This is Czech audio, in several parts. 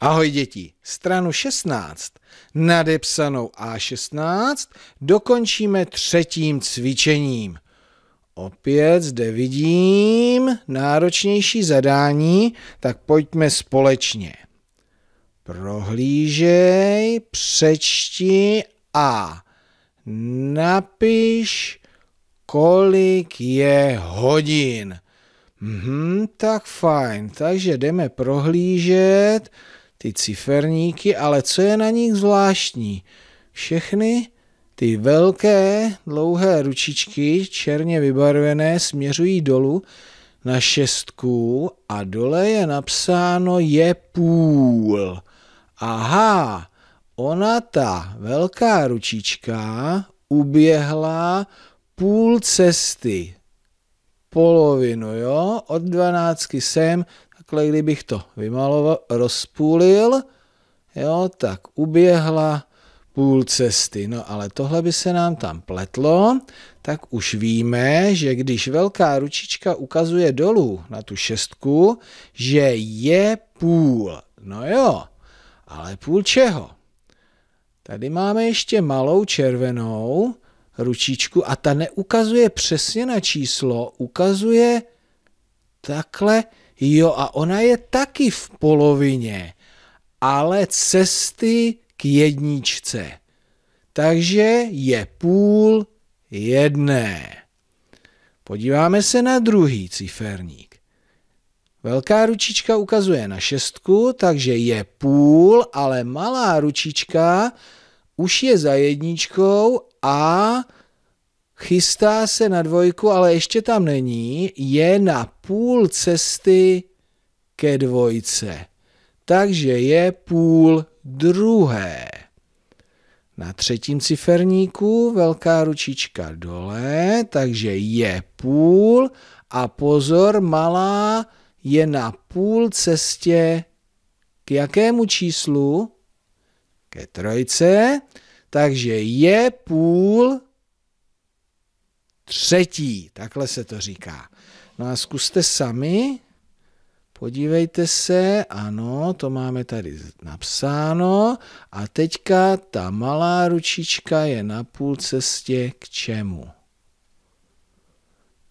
Ahoj děti, stranu 16, nadepsanou A16, dokončíme třetím cvičením. Opět zde vidím náročnější zadání, tak pojďme společně. Prohlížej, přečti a napiš, kolik je hodin. Mhm, tak fajn, takže jdeme prohlížet ty ciferníky, ale co je na nich zvláštní? Všechny ty velké, dlouhé ručičky, černě vybarvené, směřují dolů na šestku a dole je napsáno je půl. Aha, ona ta velká ručička uběhla půl cesty. Polovinu, jo? Od dvanáctky sem Takhle, kdybych to vymaloval, rozpůlil, jo, tak uběhla půl cesty. No ale tohle by se nám tam pletlo, tak už víme, že když velká ručička ukazuje dolů na tu šestku, že je půl. No jo, ale půl čeho? Tady máme ještě malou červenou ručičku a ta neukazuje přesně na číslo, ukazuje takhle Jo, a ona je taky v polovině, ale cesty k jedničce. Takže je půl jedné. Podíváme se na druhý ciferník. Velká ručička ukazuje na šestku, takže je půl, ale malá ručička už je za jedničkou a chystá se na dvojku, ale ještě tam není, je na půl cesty ke dvojce. Takže je půl druhé. Na třetím ciferníku velká ručička dole, takže je půl a pozor, malá je na půl cestě k jakému číslu? Ke trojce, takže je půl třetí, takhle se to říká. No a zkuste sami, podívejte se, ano, to máme tady napsáno a teďka ta malá ručička je na půl cestě k čemu?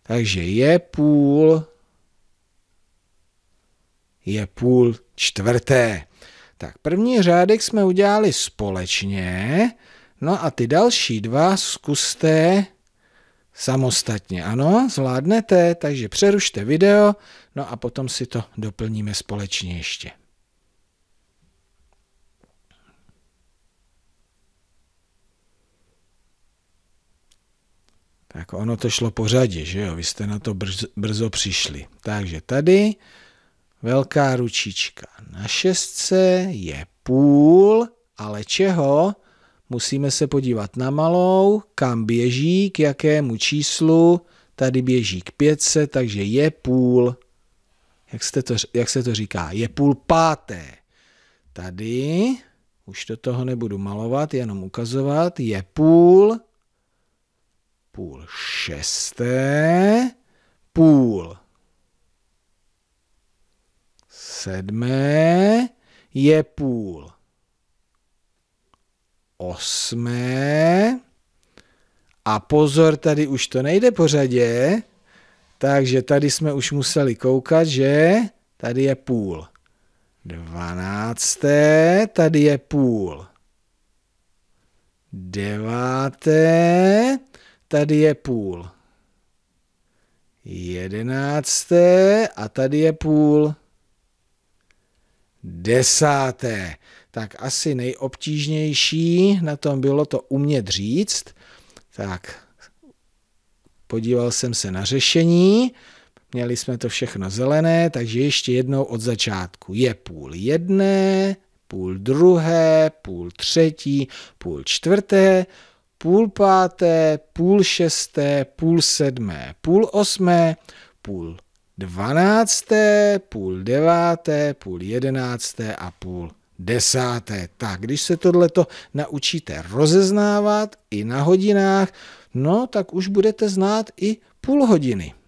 Takže je půl, je půl čtvrté. Tak první řádek jsme udělali společně, no a ty další dva zkuste samostatně. Ano, zvládnete, takže přerušte video, no a potom si to doplníme společně ještě. Tak ono to šlo pořadě, že jo? Vy jste na to brzo, brzo přišli. Takže tady velká ručička na šestce je půl, ale čeho? musíme se podívat na malou, kam běží, k jakému číslu, tady běží k pětce, takže je půl, jak, jste to, jak se to říká, je půl páté. Tady, už do toho nebudu malovat, jenom ukazovat, je půl, půl šesté, půl sedmé, je půl osmé. A pozor, tady už to nejde po řadě, takže tady jsme už museli koukat, že tady je půl. 12. tady je půl. Deváté, tady je půl. Jedenácté a tady je půl. Desáté tak asi nejobtížnější na tom bylo to umět říct. Tak, podíval jsem se na řešení, měli jsme to všechno zelené, takže ještě jednou od začátku. Je půl jedné, půl druhé, půl třetí, půl čtvrté, půl páté, půl šesté, půl sedmé, půl osmé, půl dvanácté, půl deváté, půl jedenácté a půl desáté. Tak, když se tohleto naučíte rozeznávat i na hodinách, no tak už budete znát i půl hodiny.